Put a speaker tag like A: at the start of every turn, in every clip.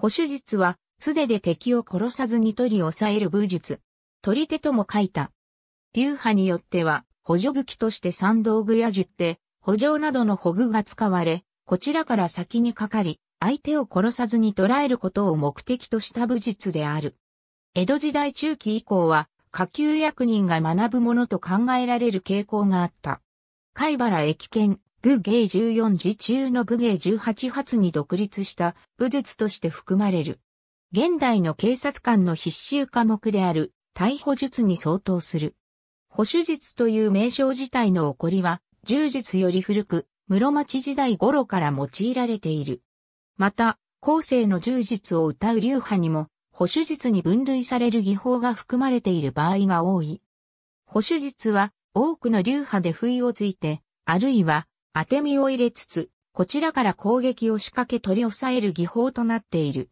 A: 保守術は、素手で敵を殺さずに取り押さえる武術。取り手とも書いた。流派によっては、補助武器として三道具や十手、補助などの補具が使われ、こちらから先にかかり、相手を殺さずに捉えることを目的とした武術である。江戸時代中期以降は、下級役人が学ぶものと考えられる傾向があった。貝原駅見、武芸14時中の武芸18発に独立した武術として含まれる。現代の警察官の必修科目である逮捕術に相当する。保守術という名称自体の起こりは、柔術より古く、室町時代頃から用いられている。また、後世の柔術を歌う流派にも、保守術に分類される技法が含まれている場合が多い。保守術は多くの流派で不意をついて、あるいは当て身を入れつつ、こちらから攻撃を仕掛け取り押さえる技法となっている。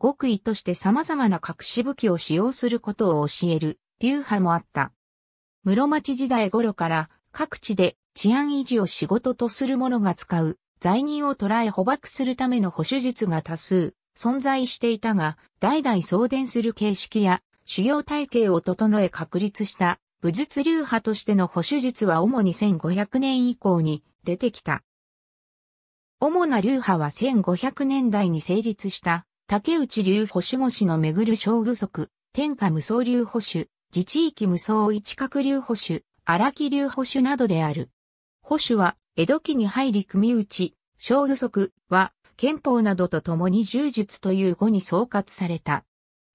A: 極意として様々な隠し武器を使用することを教える流派もあった。室町時代頃から各地で治安維持を仕事とする者が使う罪人を捕らえ捕獲するための保守術が多数存在していたが、代々送電する形式や修行体系を整え確立した武術流派としての保守術は主に1500年以降に出てきた。主な流派は1500年代に成立した竹内流保守越の巡る小具足、天下無双流保守、自治域無双一角流保守、荒木流保守などである。保守は、江戸期に入り組打ち、小具足は、憲法などと共に柔術という語に総括された。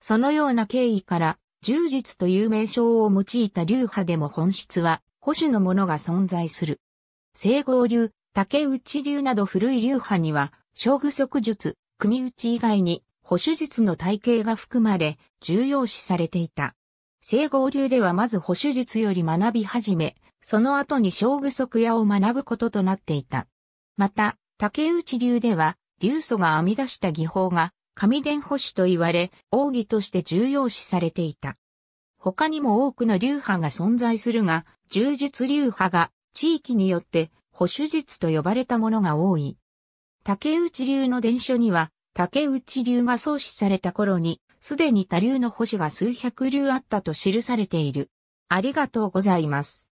A: そのような経緯から、柔術という名称を用いた流派でも本質は、保守のものが存在する。西郷流、竹内流など古い流派には、小具足術、組打ち以外に、保守術の体系が含まれ、重要視されていた。西郷流ではまず保守術より学び始め、その後に小具足屋を学ぶこととなっていた。また、竹内流では、流祖が編み出した技法が、神伝保守と言われ、奥義として重要視されていた。他にも多くの流派が存在するが、柔術流派が地域によって保守術と呼ばれたものが多い。竹内流の伝書には、竹内流が創始された頃に、すでに他流の保守が数百流あったと記されている。ありがとうございます。